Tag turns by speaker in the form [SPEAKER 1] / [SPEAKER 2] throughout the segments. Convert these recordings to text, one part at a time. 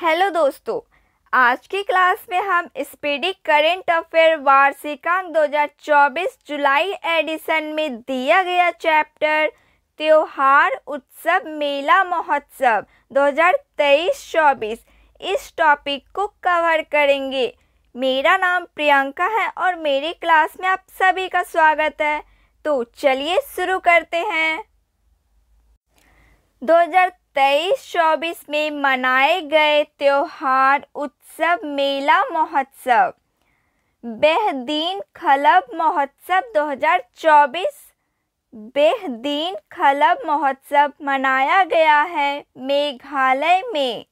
[SPEAKER 1] hello दोस्तों आज की क्लास में हम स्पीडिक करेंट अफेयर वार्षिकांक 2024 जुलाई एडिशन में दिया गया चैप्टर त्योहार उत्सव मेला महोत्सव 2023-24 इस टॉपिक को कवर करेंगे मेरा नाम प्रियंका है और मेरी क्लास में आप सभी का स्वागत है तो चलिए शुरू करते हैं तेईस चौबीस में मनाए गए त्यौहार उत्सव मेला महोत्सव बेहदीन खलब महोत्सव 2024 बेहदीन खलब महोत्सव मनाया गया है मेघालय में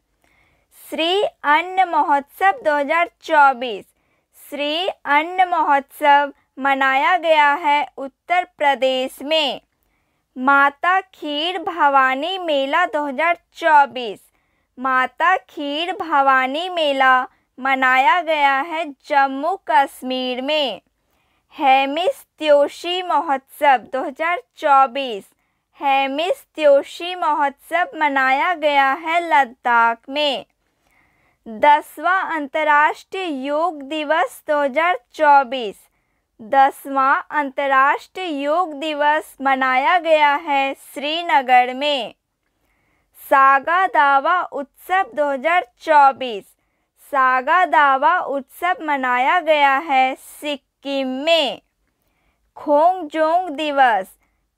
[SPEAKER 1] श्री अन्न महोत्सव 2024 श्री अन्न महोत्सव मनाया गया है उत्तर प्रदेश में माता खीर भवानी मेला 2024 माता खीर भवानी मेला मनाया गया है जम्मू कश्मीर में हैमिस त्योशी महोत्सव 2024 हैमिस त्योशी महोत्सव मनाया गया है लद्दाख में दसवां अंतर्राष्ट्रीय योग दिवस 2024 दसवां अंतर्राष्ट्रीय योग दिवस मनाया गया है श्रीनगर में सागा दावा उत्सव 2024 सागा दावा उत्सव मनाया गया है सिक्किम में खोंग खोंगजोंग दिवस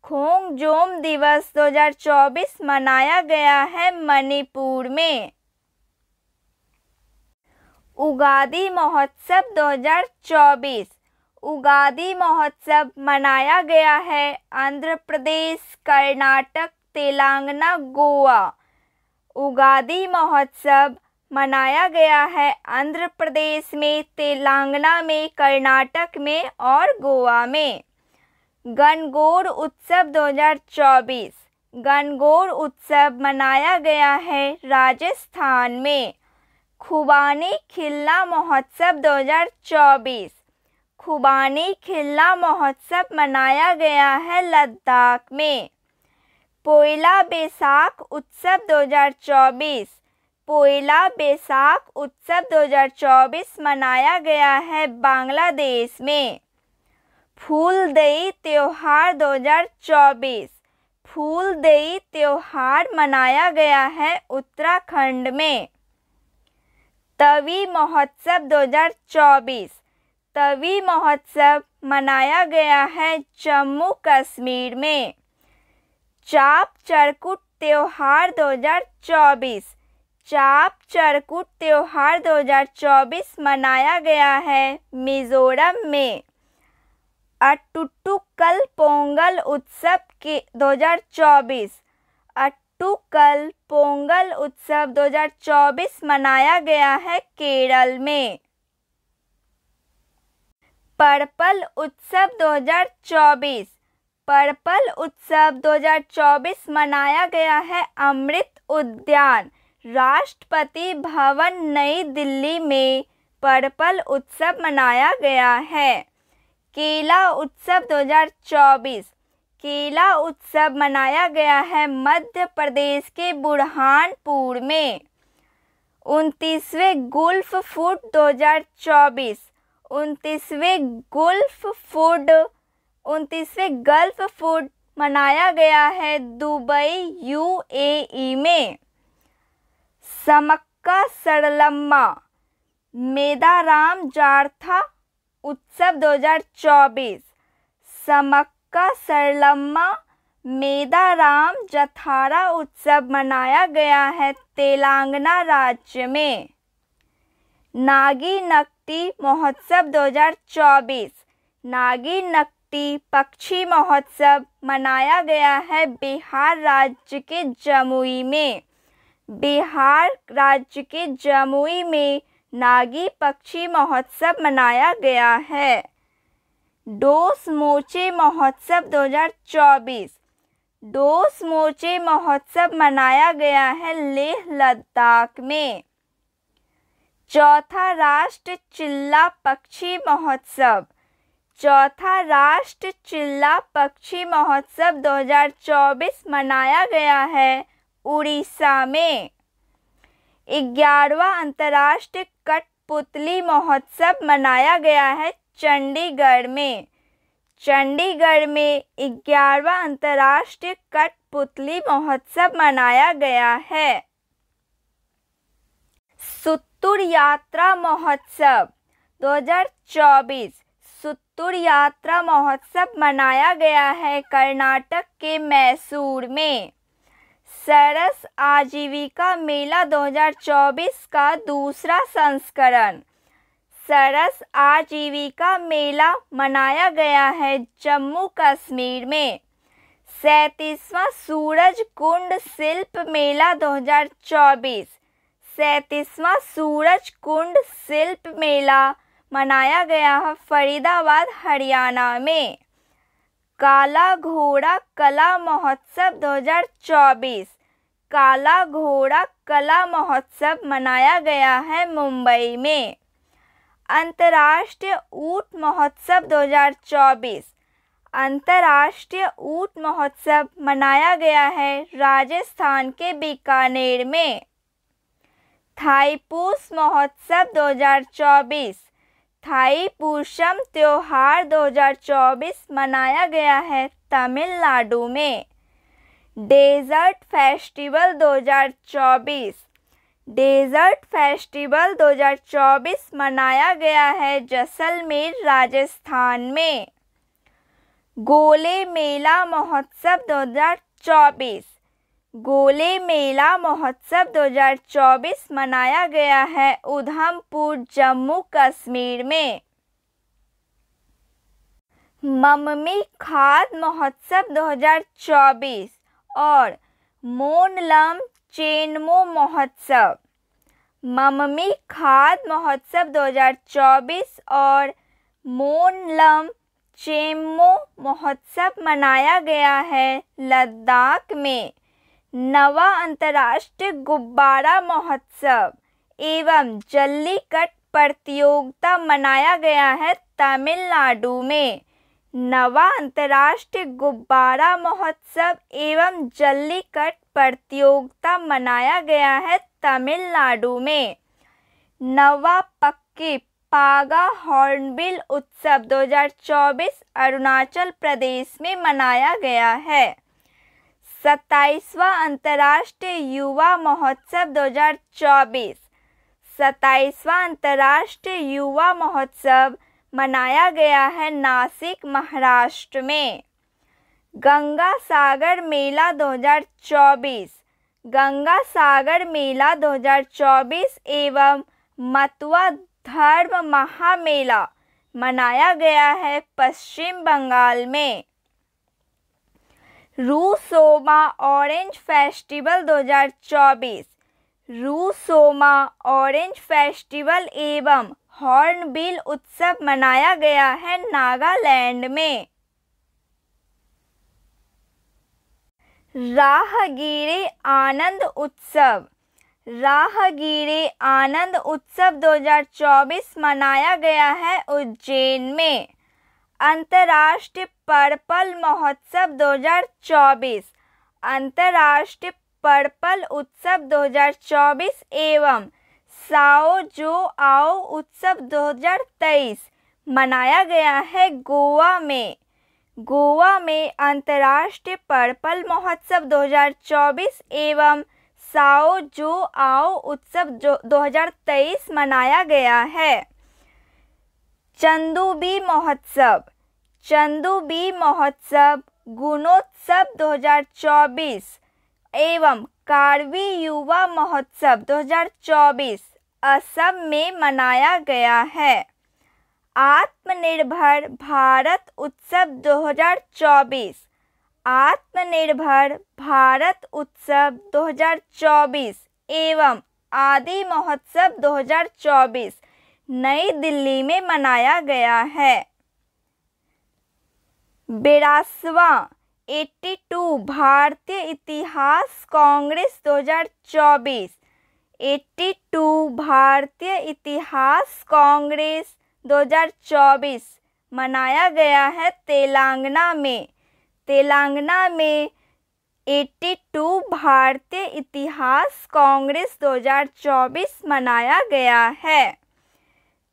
[SPEAKER 1] खोंगजोम दिवस 2024 मनाया गया है मणिपुर में उगादी महोत्सव 2024 उगादी महोत्सव मनाया गया है आंध्र प्रदेश कर्नाटक तेलंगाना गोवा उगादी महोत्सव मनाया गया है आंध्र प्रदेश में तेलंगाना में कर्नाटक में और गोवा में गणगौर उत्सव 2024 गणगौर उत्सव मनाया गया है राजस्थान में खुबानी खिलना महोत्सव 2024 खुबानी खिल्ला महोत्सव मनाया गया है लद्दाख में पोइला बैसाख उत्सव 2024 पोइला बैसाख उत्सव 2024 मनाया गया है बांग्लादेश में दई त्यौहार 2024 दई त्यौहार मनाया गया है उत्तराखंड में तवी महोत्सव 2024 तवी महोत्सव मनाया गया है जम्मू कश्मीर में चाप चरकुट त्यौहार 2024 चाप चरकुट त्यौहार 2024 मनाया गया है मिजोरम में अट्टुकल पोंगल उत्सव के 2024 अट्टुकल पोंगल उत्सव 2024 मनाया गया है केरल में पर्पल उत्सव 2024 पर्पल उत्सव 2024 मनाया गया है अमृत उद्यान राष्ट्रपति भवन नई दिल्ली में पर्पल उत्सव मनाया गया है केला उत्सव 2024 केला उत्सव मनाया गया है मध्य प्रदेश के बुरहानपुर में उनतीसवें गुल्फ फूट 2024 उनतीसवें गुल्फ फूड उनतीसवें गल्फ फूड मनाया गया है दुबई यूएई में समक्का सड़लम्मा मेदाराम जारथा उत्सव 2024 समक्का सरलम्मा मेदाराम जथारा उत्सव मनाया गया है तेलंगाना राज्य में नागी नकटी महोत्सव 2024 नागी नकटी पक्षी महोत्सव मनाया गया है बिहार राज्य के जमुई में बिहार राज्य के जमुई में नागी पक्षी महोत्सव मनाया गया है डोस मोचे महोत्सव 2024 डोस मोचे महोत्सव मनाया गया है लेह लद्दाख में चौथा राष्ट्र चिल्ला पक्षी महोत्सव चौथा राष्ट्र चिल्ला पक्षी महोत्सव 2024 मनाया गया है उड़ीसा में ग्यारहवा अंतर्राष्ट्रीय कठपुतली महोत्सव मनाया गया है चंडीगढ़ में चंडीगढ़ में ग्यारहवा अंतर्राष्ट्रीय कठपुतली महोत्सव मनाया गया है सुत सुत्तुर यात्रा महोत्सव 2024 सुत्तुर यात्रा महोत्सव मनाया गया है कर्नाटक के मैसूर में सरस आजीविका मेला 2024 का दूसरा संस्करण सरस आजीविका मेला मनाया गया है जम्मू कश्मीर में सैंतीसवां सूरज कुंड शिल्प मेला 2024 सैतीसवा सूरज कुंड शिल्प मेला मनाया गया है फरीदाबाद हरियाणा में काला घोड़ा कला महोत्सव 2024 काला घोड़ा कला महोत्सव मनाया गया है मुंबई में अंतर्राष्ट्रीय ऊट महोत्सव 2024 अंतर्राष्ट्रीय ऊट महोत्सव मनाया गया है राजस्थान के बीकानेर में थाईपूस महोत्सव 2024 थाई पूषम त्यौहार 2024 मनाया गया है तमिलनाडु में डेजर्ट फेस्टिवल 2024 डेजर्ट फेस्टिवल 2024 मनाया गया है जैसलमेर राजस्थान में गोले मेला महोत्सव 2024 गोले मेला महोत्सव 2024 मनाया गया है उधमपुर जम्मू कश्मीर में ममी खाद महोत्सव 2024 और मोनलम चेनमो महोत्सव ममी खाद महोत्सव 2024 और मोनलम चेमो महोत्सव मनाया गया है लद्दाख में नवा अंतर्राष्ट्रीय गुब्बारा महोत्सव एवं जल्लीकट प्रतियोगिता मनाया गया है तमिलनाडु में नवा अंतर्राष्ट्रीय गुब्बारा महोत्सव एवं जल्लीकट प्रतियोगिता मनाया गया है तमिलनाडु में नवा पक्की पागा हॉर्नबिल उत्सव 2024 अरुणाचल प्रदेश में मनाया गया है सत्ताईसवा अंतर्राष्ट्रीय युवा महोत्सव 2024 सत्ताईसवा अंतर्राष्ट्रीय युवा महोत्सव मनाया गया है नासिक महाराष्ट्र में गंगा सागर मेला 2024 गंगा सागर मेला 2024 एवं मतवा धर्म महामेला मनाया गया है पश्चिम बंगाल में Rusoma orange festival 2024 Rusoma orange festival एवं हॉर्नबिल उत्सव मनाया गया है नागालैंड में राहगीरे आनंद उत्सव राहगीरे आनंद उत्सव 2024 मनाया गया है उज्जैन में अंतर्राष्ट्रीय पर्पल महोत्सव 2024 अंतर्राष्ट्रीय पर्पल उत्सव 2024 एवं साओ जो आओ उत्सव 2023 मनाया गया है गोवा में गोवा में अंतर्राष्ट्रीय पर्पल महोत्सव 2024 एवं साओ जो आओ उत्सव 2023 मनाया गया है चंदूबी महोत्सव चंदूबी महोत्सव गुणोत्सव 2024 एवं कारवी युवा महोत्सव 2024 असम में मनाया गया है आत्मनिर्भर भारत उत्सव 2024 आत्मनिर्भर भारत उत्सव 2024 एवं आदि महोत्सव 2024 नई दिल्ली में मनाया गया है बेरासवा 82 भारतीय इतिहास कांग्रेस 2024 82 भारतीय इतिहास कांग्रेस 2024 मनाया गया है तेलंगाना में तेलंगाना में 82 भारतीय इतिहास कांग्रेस 2024 मनाया गया है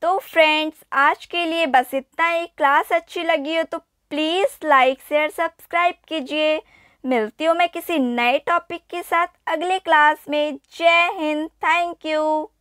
[SPEAKER 1] तो फ्रेंड्स आज के लिए बस इतना ही क्लास अच्छी लगी हो तो प्लीज़ लाइक शेयर सब्सक्राइब कीजिए मिलती हूँ मैं किसी नए टॉपिक के साथ अगले क्लास में जय हिंद थैंक यू